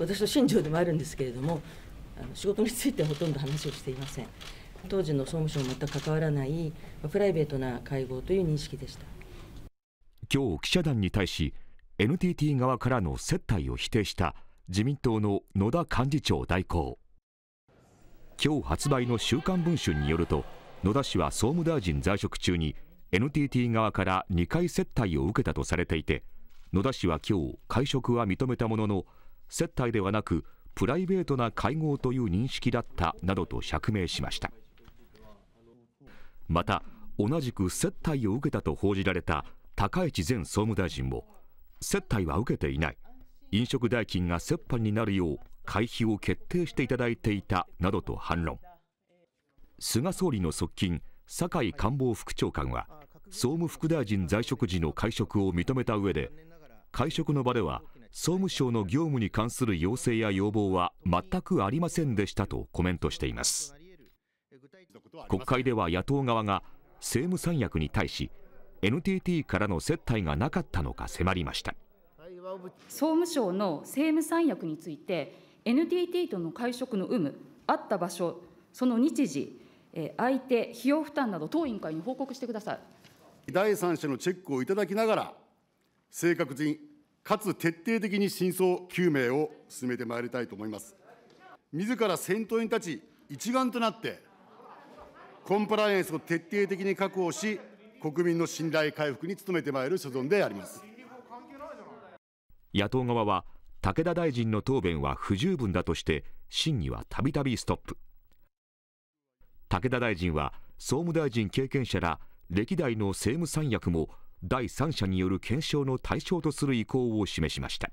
私の信条でもあるんですけれどもあの仕事についてはほとんど話をしていません当時の総務省全く関わらないプライベートな会合という認識でした今日記者団に対し NTT 側からの接待を否定した自民党の野田幹事長代行今日発売の「週刊文春」によると野田氏は総務大臣在職中に NTT 側から2回接待を受けたとされていて野田氏は今日会食は認めたものの接待ではなくプライベートな会合という認識だったなどと釈明しましたまた同じく接待を受けたと報じられた高市前総務大臣も接待は受けていない飲食代金が折半になるよう会費を決定していただいていたなどと反論菅総理の側近酒井官房副長官は総務副大臣在職時の会食を認めた上で会食の場では総務省の業務に関する要請や要望は全くありませんでしたとコメントしています国会では野党側が政務三役に対し NTT からの接待がなかったのか迫りました総務省の政務三役について NTT との会食の有無あった場所その日時え相手費用負担など当委員会に報告してください第三者のチェックをいただきながら正確にかつ徹底的に真相究明を進めてまいりたいと思います。自ら先頭に立ち、一丸となって、コンプライアンスを徹底的に確保し、国民の信頼回復に努めてまいる所存であります。野党側は、武田大臣の答弁は不十分だとして、審議はたびたびストップ。武田大臣は、総務大臣経験者ら歴代の政務三役も第三者による検証の対象とする意向を示しました